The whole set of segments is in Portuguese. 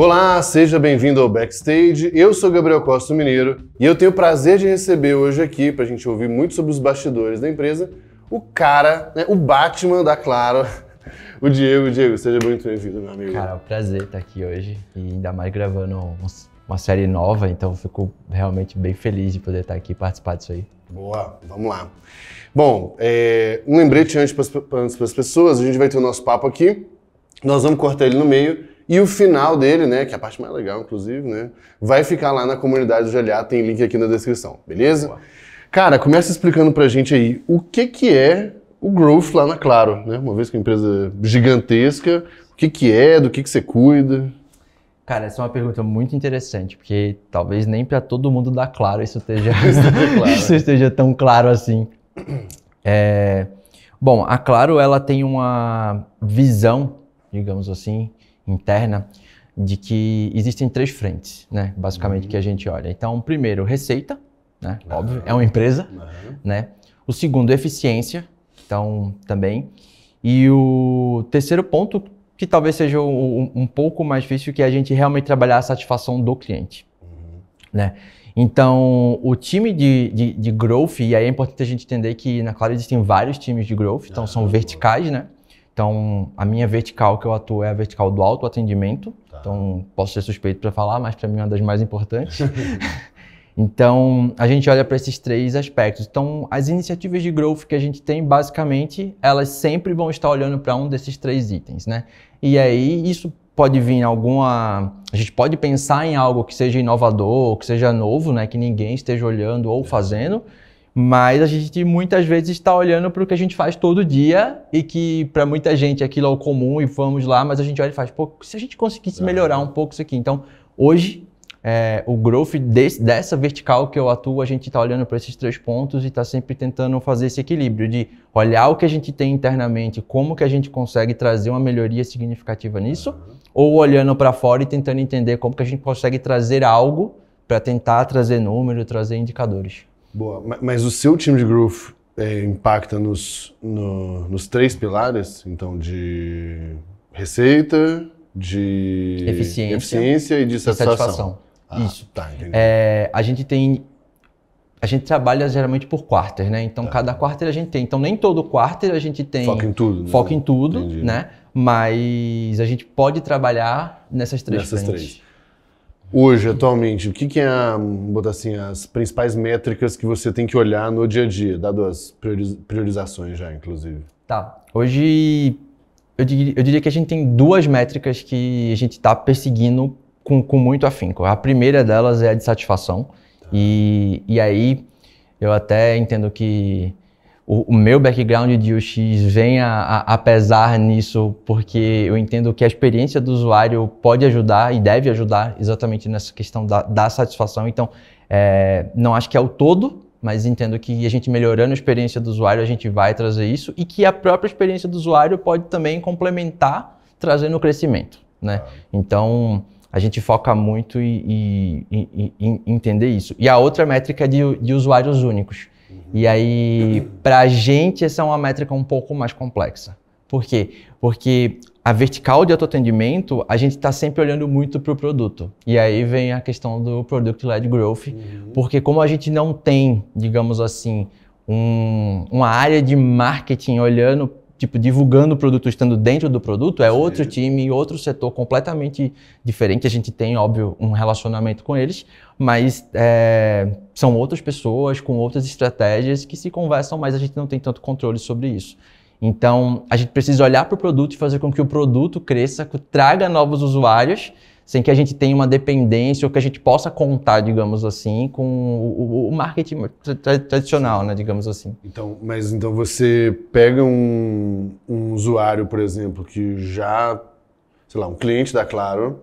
Olá, seja bem-vindo ao Backstage. Eu sou Gabriel Costa Mineiro e eu tenho o prazer de receber hoje aqui, para a gente ouvir muito sobre os bastidores da empresa, o cara, né, o Batman da Claro, o Diego. Diego, seja muito bem-vindo, meu amigo. Cara, é um prazer estar aqui hoje e ainda mais gravando uma série nova, então fico realmente bem feliz de poder estar aqui e participar disso aí. Boa, vamos lá. Bom, é, um lembrete antes para as pessoas, a gente vai ter o nosso papo aqui, nós vamos cortar ele no meio e o final dele, né, que é a parte mais legal, inclusive, né, vai ficar lá na comunidade do GLA, tem link aqui na descrição, beleza? Boa. Cara, começa explicando pra gente aí o que que é o growth lá na Claro, né? Uma vez que é uma empresa gigantesca, o que que é, do que que você cuida? Cara, essa é uma pergunta muito interessante, porque talvez nem para todo mundo da Claro isso esteja, isso esteja tão claro assim. É... Bom, a Claro ela tem uma visão, digamos assim, interna de que existem três frentes, né? Basicamente uhum. que a gente olha. Então, primeiro, receita, né? Uhum. Óbvio, é uma empresa, uhum. né? O segundo, eficiência, então também. E o terceiro ponto, que talvez seja um, um pouco mais difícil, que é a gente realmente trabalhar a satisfação do cliente, uhum. né? Então, o time de, de, de growth, e aí é importante a gente entender que na Claro, existem vários times de growth, então ah, são verticais, né? Então, a minha vertical que eu atuo é a vertical do autoatendimento. Tá. Então, posso ser suspeito para falar, mas para mim é uma das mais importantes. então, a gente olha para esses três aspectos. Então, as iniciativas de growth que a gente tem, basicamente, elas sempre vão estar olhando para um desses três itens, né? E aí, isso pode vir alguma. A gente pode pensar em algo que seja inovador, que seja novo, né? Que ninguém esteja olhando ou é. fazendo. Mas a gente muitas vezes está olhando para o que a gente faz todo dia e que para muita gente aquilo é o comum e vamos lá, mas a gente olha e faz, pô, se a gente conseguisse melhorar um pouco isso aqui. Então, hoje, é, o growth desse, dessa vertical que eu atuo, a gente está olhando para esses três pontos e está sempre tentando fazer esse equilíbrio de olhar o que a gente tem internamente, como que a gente consegue trazer uma melhoria significativa nisso, uhum. ou olhando para fora e tentando entender como que a gente consegue trazer algo para tentar trazer número, trazer indicadores. Boa. Mas o seu time de growth é, impacta nos, no, nos três pilares, então, de receita, de eficiência, eficiência e de satisfação. satisfação. Ah, Isso. Tá, É, a gente tem. A gente trabalha geralmente por quarter, né? Então, tá. cada quarter a gente tem. Então, nem todo quarter a gente tem. Foca em tudo. Né? Foca em tudo, entendi. né? Mas a gente pode trabalhar nessas três Nessas frentes. três. Hoje, atualmente, o que, que é, botar assim, as principais métricas que você tem que olhar no dia a dia, dado as priorizações já, inclusive? Tá. Hoje, eu diria, eu diria, que a gente tem duas métricas que a gente está perseguindo com, com muito afinco. A primeira delas é a de satisfação. Tá. E, e aí, eu até entendo que o, o meu background de UX vem a, a, a, pesar nisso, porque eu entendo que a experiência do usuário pode ajudar e deve ajudar exatamente nessa questão da, da satisfação. Então, é, não acho que é o todo, mas entendo que a gente melhorando a experiência do usuário, a gente vai trazer isso e que a própria experiência do usuário pode também complementar, trazendo o crescimento. Né? Então, a gente foca muito em entender isso. E a outra métrica é de, de usuários únicos. Uhum. E aí, para a gente, essa é uma métrica um pouco mais complexa. Por quê? Porque a vertical de autoatendimento, a gente está sempre olhando muito para o produto. E aí vem a questão do Product-Led Growth, uhum. porque como a gente não tem, digamos assim, um, uma área de marketing olhando tipo, divulgando o produto, estando dentro do produto, é outro time, outro setor completamente diferente. A gente tem, óbvio, um relacionamento com eles, mas é, são outras pessoas com outras estratégias que se conversam, mas a gente não tem tanto controle sobre isso. Então, a gente precisa olhar para o produto e fazer com que o produto cresça, traga novos usuários sem que a gente tenha uma dependência ou que a gente possa contar, digamos assim, com o, o marketing tra tradicional, né, digamos assim. Então, mas então você pega um, um usuário, por exemplo, que já, sei lá, um cliente da Claro,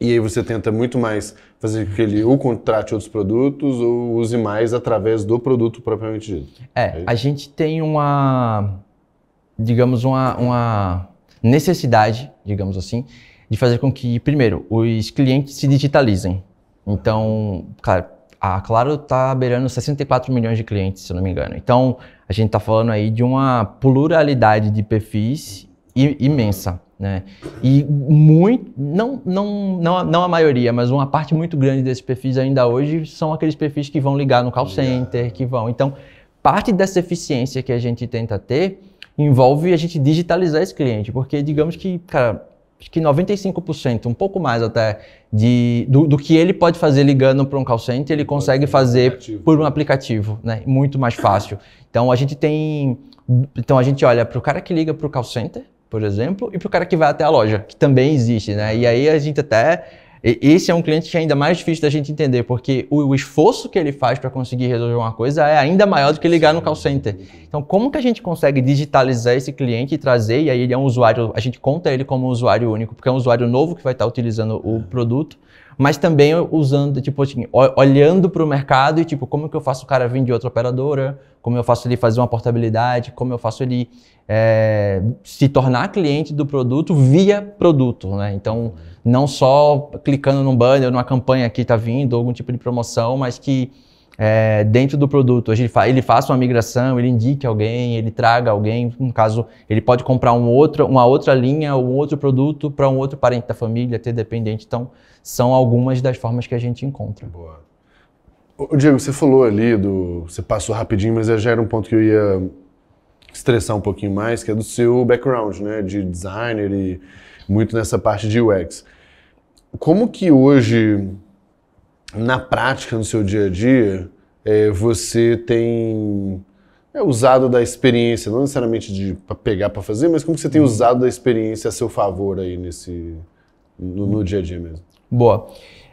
e aí você tenta muito mais fazer com que ele ou contrate outros produtos ou use mais através do produto propriamente dito. É, é a gente tem uma, digamos, uma, uma necessidade, digamos assim, de fazer com que, primeiro, os clientes se digitalizem. Então, cara, a Claro está beirando 64 milhões de clientes, se eu não me engano. Então, a gente está falando aí de uma pluralidade de perfis imensa. Né? E muito, não, não, não, não a maioria, mas uma parte muito grande desses perfis ainda hoje são aqueles perfis que vão ligar no call center, que vão. Então, parte dessa eficiência que a gente tenta ter envolve a gente digitalizar esse cliente, porque digamos que, cara, que 95%, um pouco mais até, de, do, do que ele pode fazer ligando para um call center, ele consegue fazer por um aplicativo, né? Muito mais fácil. Então a gente tem. Então a gente olha para o cara que liga para o call center, por exemplo, e para o cara que vai até a loja, que também existe, né? E aí a gente até esse é um cliente que é ainda mais difícil da gente entender, porque o, o esforço que ele faz para conseguir resolver uma coisa é ainda maior do que ligar Sim. no call center. Então, como que a gente consegue digitalizar esse cliente e trazer, e aí ele é um usuário, a gente conta ele como um usuário único, porque é um usuário novo que vai estar utilizando o produto, mas também usando, tipo assim, olhando para o mercado e tipo, como que eu faço o cara vir de outra operadora, como eu faço ele fazer uma portabilidade, como eu faço ele é, se tornar cliente do produto via produto, né? Então, não só clicando num banner, numa campanha que está vindo, algum tipo de promoção, mas que é, dentro do produto. Ele, fa ele faça uma migração, ele indique alguém, ele traga alguém. No caso, ele pode comprar um outro, uma outra linha ou um outro produto para um outro parente da família, ter dependente. Então, são algumas das formas que a gente encontra. Boa. Ô, Diego, você falou ali do. Você passou rapidinho, mas já era um ponto que eu ia estressar um pouquinho mais, que é do seu background, né? De designer e muito nessa parte de UX. Como que hoje na prática, no seu dia a dia, é, você tem é, usado da experiência, não necessariamente de pra pegar para fazer, mas como você tem usado da experiência a seu favor aí nesse no, no dia a dia mesmo? Boa.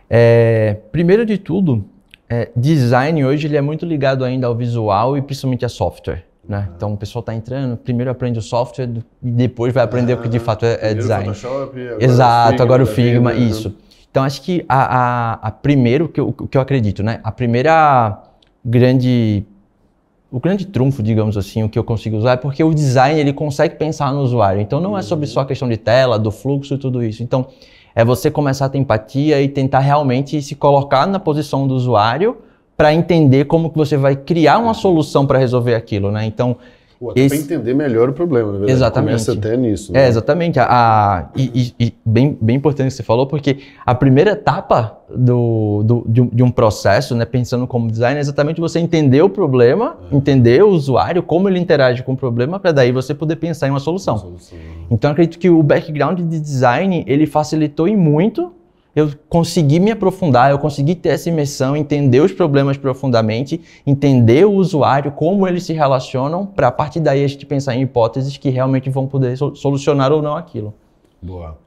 É, primeiro de tudo, é, design hoje ele é muito ligado ainda ao visual e principalmente a software. Né? Ah. Então o pessoal está entrando, primeiro aprende o software e depois vai aprender o que de ah, fato é, é design. Exato, agora o Figma, agora o Figma né? isso. Então, acho que a, a, a primeiro, que eu, que eu acredito, né? A primeira grande o grande trunfo, digamos assim, o que eu consigo usar é porque o design ele consegue pensar no usuário. Então não é sobre uhum. só a questão de tela, do fluxo e tudo isso. Então é você começar a ter empatia e tentar realmente se colocar na posição do usuário para entender como que você vai criar uma uhum. solução para resolver aquilo, né? Então Pô, até esse... para entender melhor o problema, na verdade. Exatamente. Começa até nisso. Né? É, exatamente. A, e, e, e bem, bem importante que você falou, porque a primeira etapa do, do, de, um, de, um, processo, né, pensando como design, é exatamente você entender o problema, é. entender o usuário, como ele interage com o problema, para daí você poder pensar em uma solução. uma solução. Então, acredito que o background de design, ele facilitou e muito eu consegui me aprofundar, eu consegui ter essa imersão, entender os problemas profundamente, entender o usuário, como eles se relacionam, para a partir daí a gente pensar em hipóteses que realmente vão poder solucionar ou não aquilo. Boa.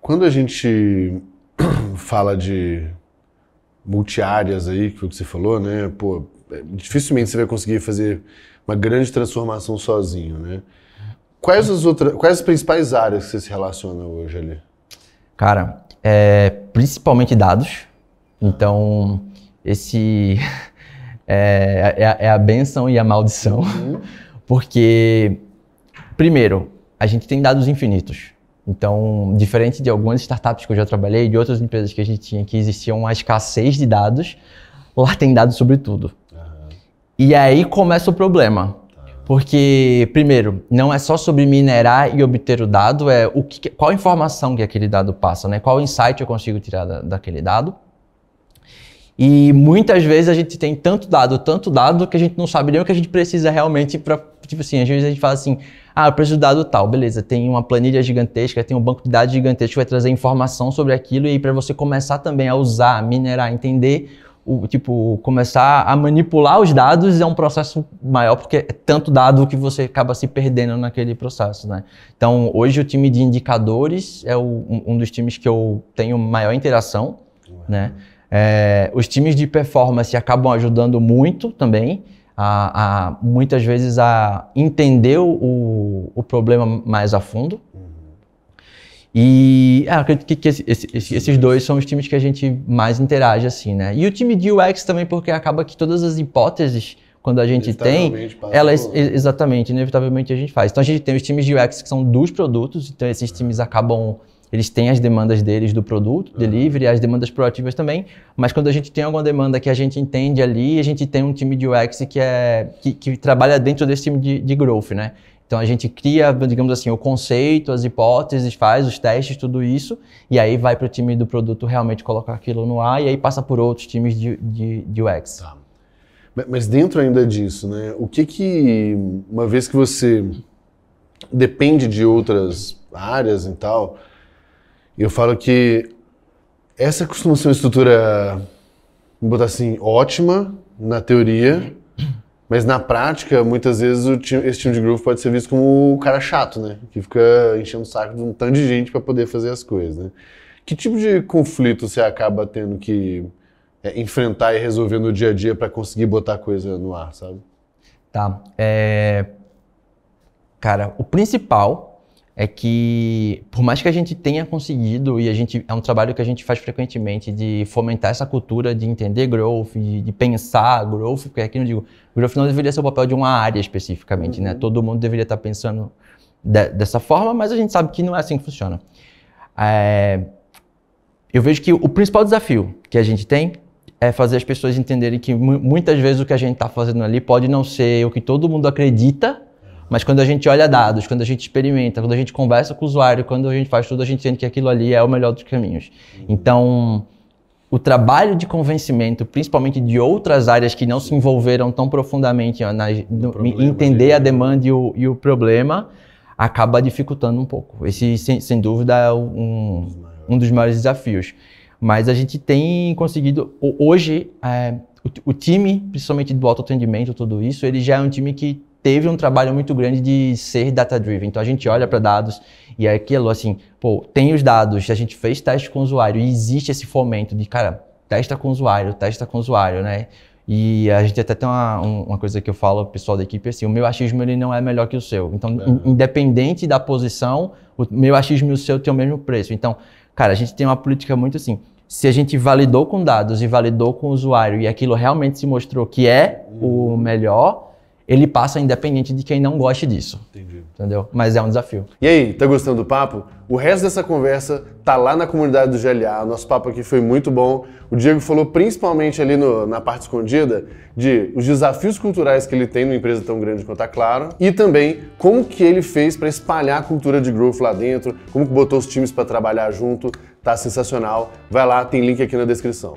Quando a gente fala de multiáreas aí, que foi o que você falou, né? Pô, é, dificilmente você vai conseguir fazer uma grande transformação sozinho, né? Quais as outras, quais as principais áreas que você se relaciona hoje ali? Cara, é, principalmente dados. Então, esse é, é, a, é a benção e a maldição. Uhum. Porque, primeiro, a gente tem dados infinitos. Então, diferente de algumas startups que eu já trabalhei, de outras empresas que a gente tinha que existia uma escassez de dados, lá tem dados sobre tudo. Uhum. E aí começa o problema. Porque, primeiro, não é só sobre minerar e obter o dado, é o que, qual informação que aquele dado passa, né? Qual insight eu consigo tirar da, daquele dado. E muitas vezes a gente tem tanto dado, tanto dado, que a gente não sabe nem o que a gente precisa realmente para. Tipo assim, às vezes a gente fala assim: ah, eu preciso do dado tal, beleza, tem uma planilha gigantesca, tem um banco de dados gigantesco que vai trazer informação sobre aquilo e para você começar também a usar, minerar, entender o, tipo, começar a manipular os dados é um processo maior, porque é tanto dado que você acaba se perdendo naquele processo, né? Então, hoje o time de indicadores é o, um dos times que eu tenho maior interação, uhum. né? É, os times de performance acabam ajudando muito também, a, a muitas vezes a entender o, o problema mais a fundo, uhum. E ah, acredito que, que esse, esses dois são os times que a gente mais interage, assim, né? E o time de UX também, porque acaba que todas as hipóteses, quando a gente tem, elas exatamente, inevitavelmente a gente faz. Então a gente tem os times de UX que são dos produtos, então esses é. times acabam eles têm as demandas deles do produto, uhum. delivery, as demandas proativas também, mas quando a gente tem alguma demanda que a gente entende ali, a gente tem um time de UX que, é, que, que trabalha dentro desse time de, de growth, né? Então a gente cria, digamos assim, o conceito, as hipóteses, faz os testes, tudo isso, e aí vai para o time do produto realmente colocar aquilo no ar e aí passa por outros times de, de, de UX. Tá. Mas dentro ainda disso, né? O que que, uma vez que você depende de outras áreas e tal, eu falo que essa costuma ser uma estrutura, vamos botar assim, ótima na teoria, uhum. Mas na prática, muitas vezes time, esse time de groove pode ser visto como o cara chato, né? Que fica enchendo o saco de um tanto de gente para poder fazer as coisas, né? Que tipo de conflito você acaba tendo que é, enfrentar e resolver no dia a dia para conseguir botar a coisa no ar, sabe? Tá. É... Cara, o principal é que, por mais que a gente tenha conseguido, e a gente é um trabalho que a gente faz frequentemente, de fomentar essa cultura de entender growth, de, de pensar growth, porque aqui não digo, growth não deveria ser o papel de uma área especificamente, né? uhum. né? Todo mundo deveria estar pensando de, dessa forma, mas a gente sabe que não é assim que funciona. É, eu vejo que o principal desafio que a gente tem é fazer as pessoas entenderem que muitas vezes o que a gente está fazendo ali pode não ser o que todo mundo acredita, mas quando a gente olha dados, quando a gente experimenta, quando a gente conversa com o usuário, quando a gente faz tudo, a gente sente que aquilo ali é o melhor dos caminhos. Uhum. Então, o trabalho de convencimento, principalmente de outras áreas que não se envolveram tão profundamente na, no, problema, entender é a demanda e o, e o, problema, acaba dificultando um pouco. Esse, sem, sem dúvida, é um, um dos maiores desafios. Mas a gente tem conseguido, hoje, é, o, o, time, principalmente do autoatendimento, tudo isso, ele já é um time que teve um trabalho muito grande de ser data-driven. Então a gente olha para dados e é aquilo assim, pô, tem os dados, a gente fez teste com o usuário e existe esse fomento de, cara, testa com o usuário, testa com o usuário, né? E a gente até tem uma, uma coisa que eu falo ao pessoal da equipe assim: o meu achismo ele não é melhor que o seu. Então, é. independente da posição, o meu achismo e o seu têm o mesmo preço. Então, cara, a gente tem uma política muito assim. Se a gente validou com dados e validou com o usuário e aquilo realmente se mostrou que é o uhum. melhor, ele passa independente de quem não goste disso. Entendi. Entendeu? Mas é um desafio. E aí, tá gostando do papo? O resto dessa conversa tá lá na comunidade do GLA. O nosso papo aqui foi muito bom. O Diego falou principalmente ali no, na parte escondida de os desafios culturais que ele tem numa empresa tão grande quanto a Claro e também como que ele fez para espalhar a cultura de growth lá dentro, como que botou os times para trabalhar junto. Tá sensacional. Vai lá, tem link aqui na descrição.